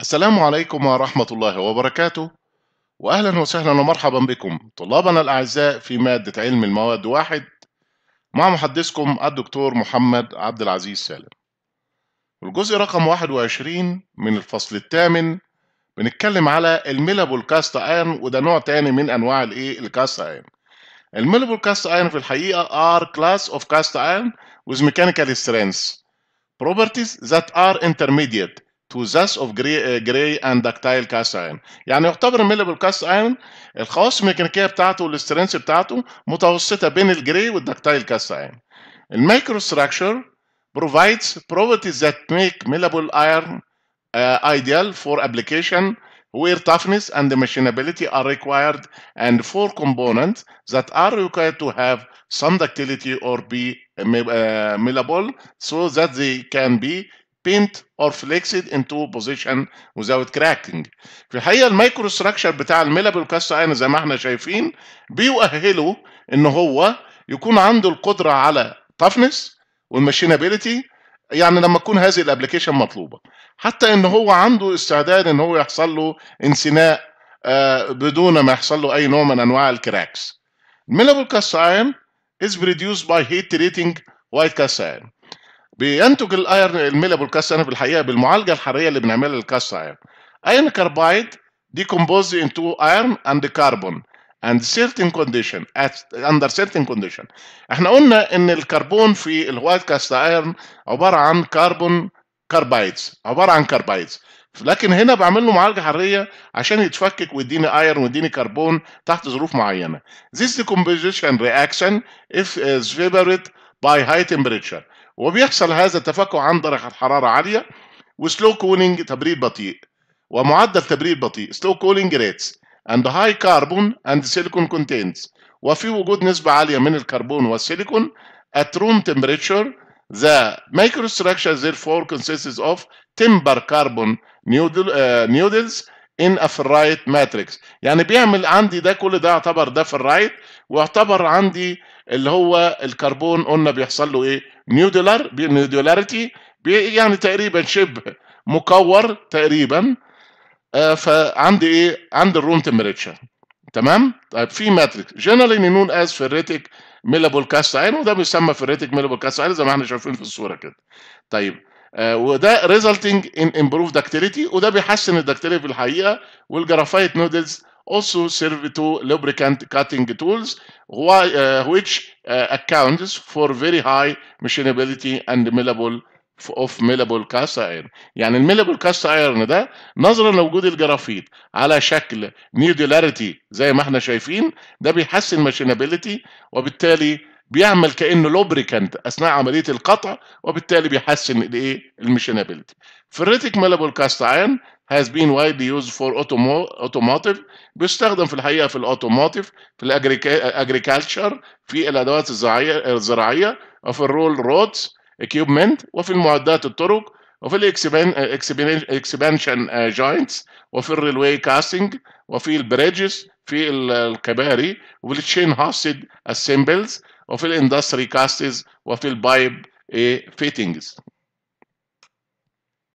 السلام عليكم ورحمة الله وبركاته وأهلا وسهلا ومرحبا بكم طلابنا الأعزاء في مادة علم المواد واحد مع محدثكم الدكتور محمد عبد العزيز سالم الجزء رقم 21 من الفصل الثامن بنتكلم على الميلابول كاست ايرن وده نوع تاني من انواع الايه الكاست ايرن الميلابول كاست ايرن في الحقيقه are class of cast iron with mechanical strengths properties that are intermediate possess of gray, eh, gray and ductile cast iron يعني يعتبر of كاست ايرون الخواص الميكانيكيه بتاعته والاسترنس بتاعته gray بين الجري والدكتايل كاست ايرون الميكروستراكشر provides properties that make millable iron uh, ideal for application where toughness and machinability are required and four components that are required to have some ductility or be uh, millable so that they can be bent or flexed into position without cracking في الحقيقه المايكرو ستراكشر بتاع الميلابل كاست اين زي ما احنا شايفين بيؤهله ان هو يكون عنده القدره على toughness والماشينابيلتي يعني لما تكون هذه الابلكيشن مطلوبه حتى ان هو عنده استعداد ان هو يحصل له انسناء آه، بدون ما يحصل له اي نوع من انواع الكراكس الميلابل كاست اين is produced by heat treating white cast iron بينتج الايرن الميلابل كاست ايرن في الحقيقه بالمعالجه الحراريه اللي بنعملها للكاست ايرن ايرن كاربايد decompose انتو ايرن اند كاربون اند سيرتين كونديشن at سيرتين كونديشن احنا قلنا ان الكربون في الوايت كاست ايرن عباره عن كربون كاربايدز عباره عن كاربايدز لكن هنا بعمل له معالجه حراريه عشان يتفكك ويديني ايرون ويديني كربون تحت ظروف معينه. This decomposition reaction is favored by high temperature وبيحصل هذا التفكك عن درجة حرارة عالية وسلو كولينج تبريد بطيء ومعدل تبريد بطيء سلو كولينج ريتس اند هاي كاربون اند سيليكون كونتينتس وفي وجود نسبة عالية من الكربون والسيليكون at room temperature the microstructure therefore consists of timber carbon noodle, uh, in a ferrite matrix يعني بيعمل عندي ده كل ده يعتبر ده ferrite ويعتبر عندي اللي هو الكربون قلنا بيحصل له ايه نيو دولار نيو دولاريتي يعني تقريبا شبه مكور تقريبا آه فعندي ايه عندي الروم تمبريتشر تمام طيب في ماتريكس جنرالي نون از فيريتيك ميلابول كاست عين وده بيسمى فيريتيك ميلابول كاست ايرون زي ما احنا شايفين في الصوره كده طيب آه وده ريزلتنج ان امبروف داكتيليتي وده بيحسن الداكتيليتي في الحقيقه والجرافايت نودلز also serve to lubricant cutting tools, why, uh, which uh, accounts for very high machinability and millable of millable cast iron يعني الميلابل كاست ايرن ده نظرا لوجود الجرافيت على شكل نيودولاريتي زي ما احنا شايفين ده بيحسن ماشينابيلتي وبالتالي بيعمل كانه لوبريكانت اثناء عمليه القطع وبالتالي بيحسن الايه المشينابيلتي فريتك ميلابل كاست ايرن has been widely used for automotive بيستخدم في الحقيقه في الاوتوموتيف في الاجريكالتشر في الادوات الزراعيه الزراعيه وفي الرول رودز equipment وفي المعدات الطرق وفي الاكسبانشن جاينتس وفي الريلوي كاستنج وفي البريدجز في الكباري وفي التشين هاستد اسمبلز وفي الاندستري كاستز وفي البايب فيتنجز